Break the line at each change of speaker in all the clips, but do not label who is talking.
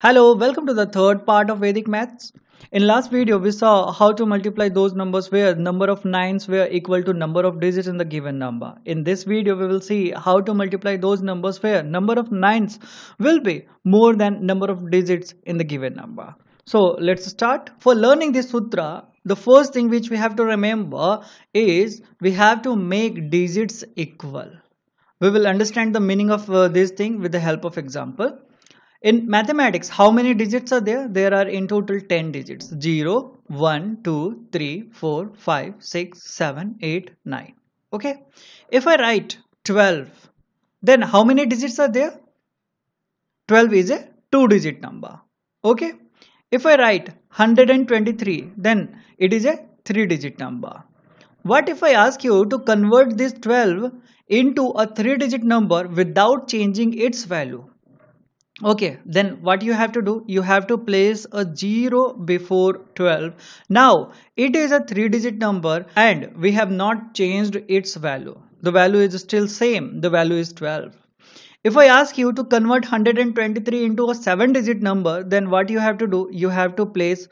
Hello, welcome to the third part of Vedic maths. In last video, we saw how to multiply those numbers where number of 9s were equal to number of digits in the given number. In this video, we will see how to multiply those numbers where number of 9s will be more than number of digits in the given number. So let's start. For learning this sutra, the first thing which we have to remember is we have to make digits equal. We will understand the meaning of uh, this thing with the help of example. In mathematics, how many digits are there? There are in total 10 digits 0, 1, 2, 3, 4, 5, 6, 7, 8, 9. Okay. If I write 12, then how many digits are there? 12 is a 2 digit number. Okay. If I write 123, then it is a 3 digit number. What if I ask you to convert this 12 into a 3 digit number without changing its value? okay then what you have to do you have to place a 0 before 12 now it is a three digit number and we have not changed its value the value is still same the value is 12 if i ask you to convert 123 into a seven digit number then what you have to do you have to place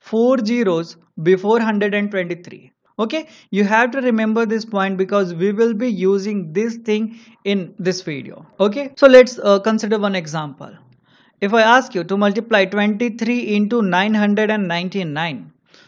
four zeros before 123 okay you have to remember this point because we will be using this thing in this video okay so let's uh, consider one example if i ask you to multiply 23 into 999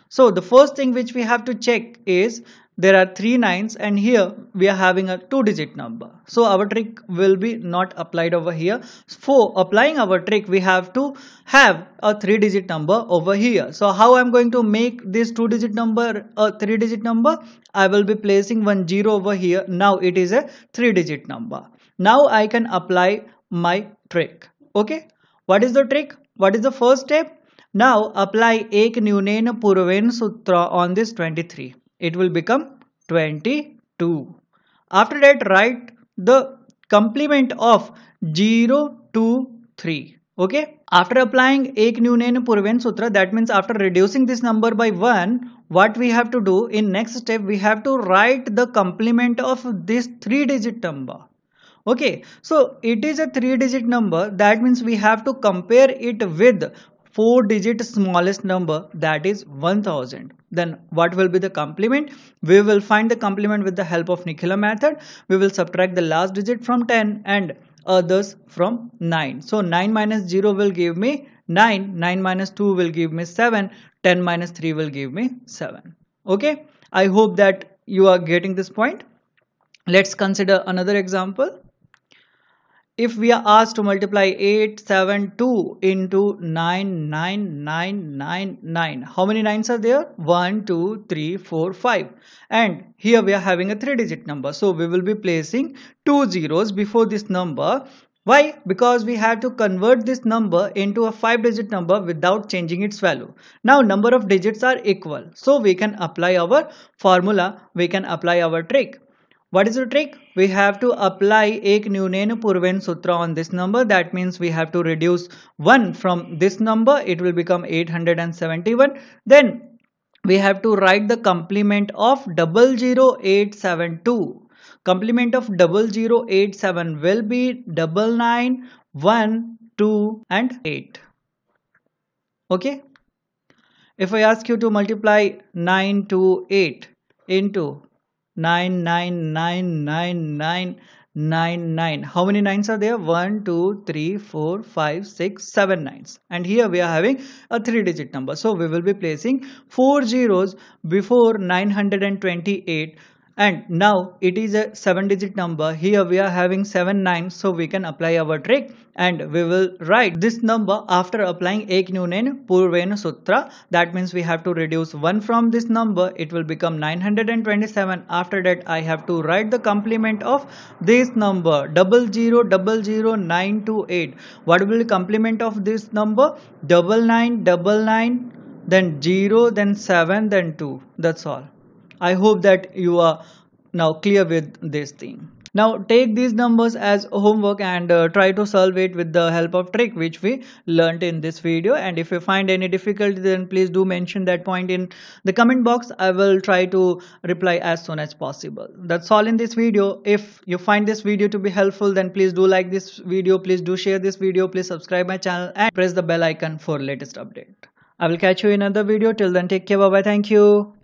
so the first thing which we have to check is there are three nines and here we are having a two digit number. So our trick will be not applied over here. For applying our trick we have to have a three digit number over here. So how I'm going to make this two digit number a three digit number? I will be placing one zero over here. Now it is a three digit number. Now I can apply my trick. Okay. What is the trick? What is the first step? Now apply ek nunen purven sutra on this 23. It will become 22. After that write the complement of 0, 2, 3. Okay. After applying ek nunen purven sutra that means after reducing this number by 1 what we have to do in next step we have to write the complement of this 3 digit number okay so it is a three digit number that means we have to compare it with four digit smallest number that is 1000 then what will be the complement we will find the complement with the help of Nicola method we will subtract the last digit from 10 and others from 9 so 9 minus 0 will give me 9 9 minus 2 will give me 7 10 minus 3 will give me 7 okay i hope that you are getting this point let's consider another example if we are asked to multiply 872 into 99999 how many 9s are there 1 2 3 4 5 and here we are having a 3 digit number so we will be placing two zeros before this number why? Because we have to convert this number into a 5 digit number without changing its value. Now number of digits are equal. So we can apply our formula, we can apply our trick. What is the trick? We have to apply ek Nunen Purven Sutra on this number. That means we have to reduce 1 from this number. It will become 871. Then we have to write the complement of 00872. Complement of 0087 will be 99, 1, 2 and 8. Okay. If I ask you to multiply 9 to 8 into nine nine nine nine nine nine nine how many nines are there one two three four five six seven nines and here we are having a three digit number so we will be placing four zeros before 928 and now it is a 7 digit number here we are having 7 9 so we can apply our trick and we will write this number after applying ek nunen purven sutra that means we have to reduce 1 from this number it will become 927 after that I have to write the complement of this number eight. what will complement of this number double nine double nine then 0 then 7 then 2 that's all I hope that you are now clear with this thing. Now take these numbers as homework and uh, try to solve it with the help of trick which we learnt in this video and if you find any difficulty then please do mention that point in the comment box. I will try to reply as soon as possible. That's all in this video. If you find this video to be helpful then please do like this video, please do share this video, please subscribe my channel and press the bell icon for latest update. I will catch you in another video till then take care bye bye thank you.